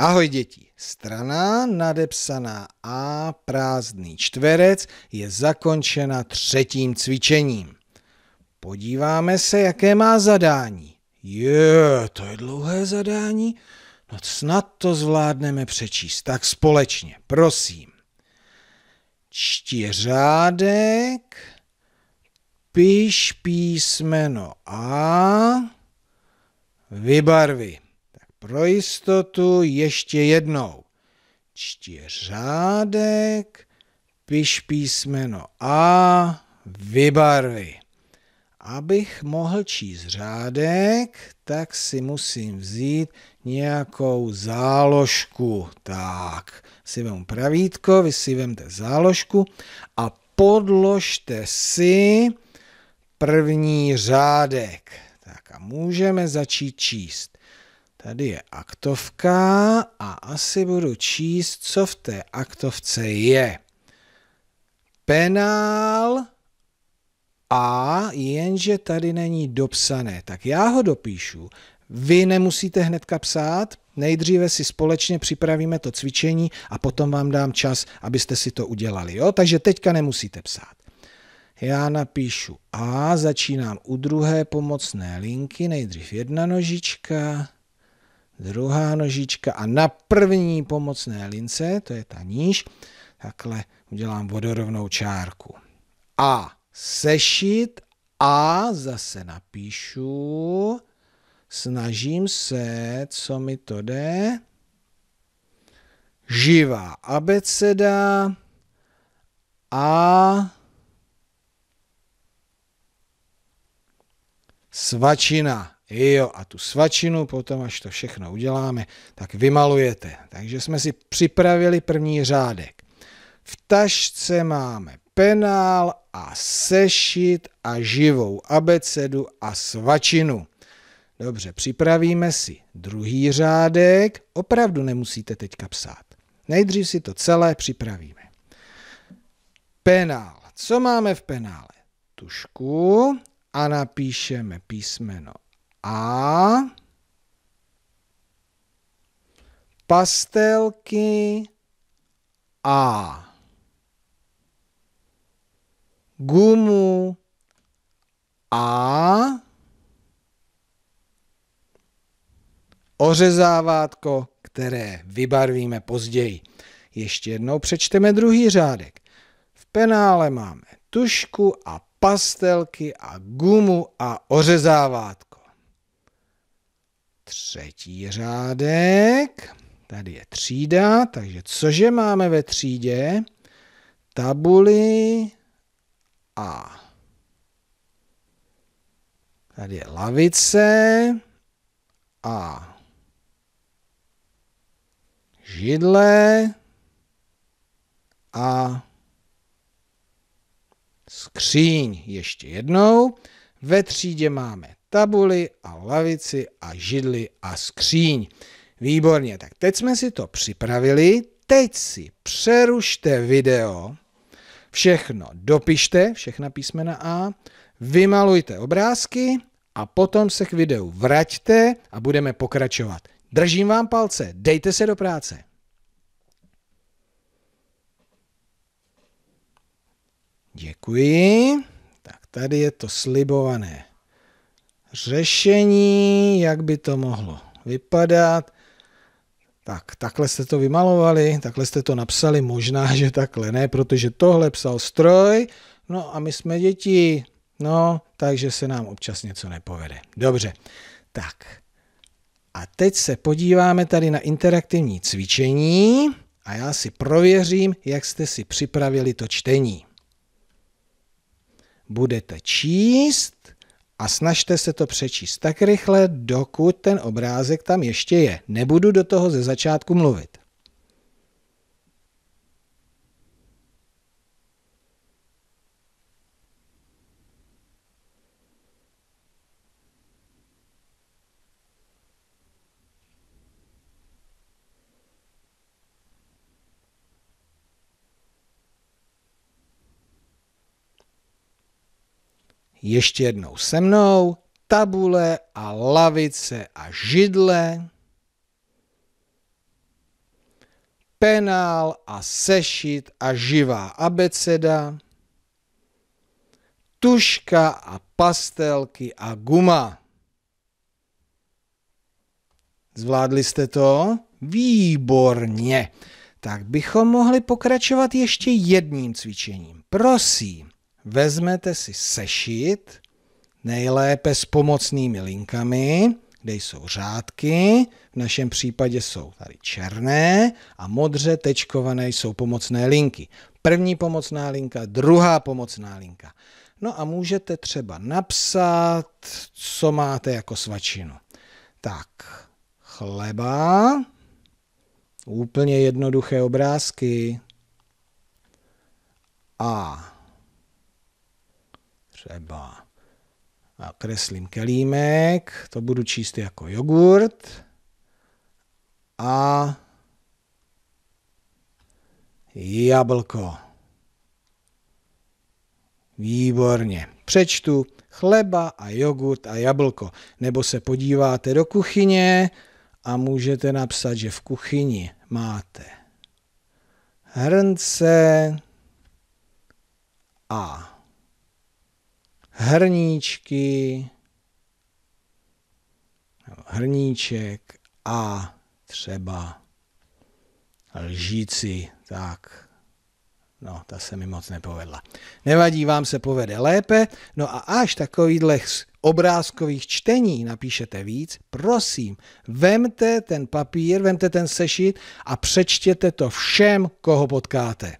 Ahoj děti. Strana nadepsaná A prázdný čtverec je zakončena třetím cvičením. Podíváme se, jaké má zadání. Je, to je dlouhé zadání. No snad to zvládneme přečíst. Tak společně, prosím. Čtiřádek, piš písmeno A, vybarvi. Pro jistotu ještě jednou. Čti řádek, piš písmeno A, vybarvi. Abych mohl číst řádek, tak si musím vzít nějakou záložku. Tak, si vem pravítko, vy si vemte záložku a podložte si první řádek. Tak a můžeme začít číst. Tady je aktovka a asi budu číst, co v té aktovce je. Penál a jenže tady není dopsané, tak já ho dopíšu. Vy nemusíte hnedka psát, nejdříve si společně připravíme to cvičení a potom vám dám čas, abyste si to udělali. Jo? Takže teďka nemusíte psát. Já napíšu A, začínám u druhé pomocné linky, nejdřív jedna nožička, druhá nožička a na první pomocné lince, to je ta níž, takhle udělám vodorovnou čárku. A sešit a zase napíšu, snažím se, co mi to jde, živá abeceda a svačina. Jo, a tu svačinu potom, až to všechno uděláme, tak vymalujete. Takže jsme si připravili první řádek. V tašce máme penál a sešit a živou abecedu a svačinu. Dobře, připravíme si druhý řádek. Opravdu nemusíte teďka psát. Nejdřív si to celé připravíme. Penál. Co máme v penále? Tušku a napíšeme písmeno a pastelky a gumu a ořezávátko, které vybarvíme později. Ještě jednou přečteme druhý řádek. V penále máme tušku a pastelky a gumu a ořezávátko třetí řádek. Tady je třída, takže cože máme ve třídě? Tabuli a tady je lavice a židle a skříň. Ještě jednou. Ve třídě máme tabuli a lavici a židli a skříň. Výborně, tak teď jsme si to připravili, teď si přerušte video, všechno dopište, všechna písmena A, vymalujte obrázky a potom se k videu vraťte a budeme pokračovat. Držím vám palce, dejte se do práce. Děkuji. Tak tady je to slibované řešení, jak by to mohlo vypadat. Tak, takhle jste to vymalovali, takhle jste to napsali, možná, že takhle ne, protože tohle psal stroj, no a my jsme děti, no, takže se nám občas něco nepovede. Dobře, tak. A teď se podíváme tady na interaktivní cvičení a já si prověřím, jak jste si připravili to čtení. Budete číst a snažte se to přečíst tak rychle, dokud ten obrázek tam ještě je. Nebudu do toho ze začátku mluvit. Ještě jednou se mnou. Tabule a lavice a židle. Penál a sešit a živá abeceda. Tuška a pastelky a guma. Zvládli jste to? Výborně. Tak bychom mohli pokračovat ještě jedním cvičením. Prosím, vezmete si sešit, nejlépe s pomocnými linkami, kde jsou řádky, v našem případě jsou tady černé a modře tečkované jsou pomocné linky. První pomocná linka, druhá pomocná linka. No a můžete třeba napsat, co máte jako svačinu. Tak, chleba, úplně jednoduché obrázky a třeba a kreslím kelímek, to budu číst jako jogurt a jablko. Výborně. Přečtu chleba a jogurt a jablko. Nebo se podíváte do kuchyně a můžete napsat, že v kuchyni máte hrnce a hrníčky, hrníček a třeba lžíci, tak No, ta se mi moc nepovedla. Nevadí, vám se povede lépe. No a až z obrázkových čtení napíšete víc, prosím, vemte ten papír, vemte ten sešit a přečtěte to všem, koho potkáte.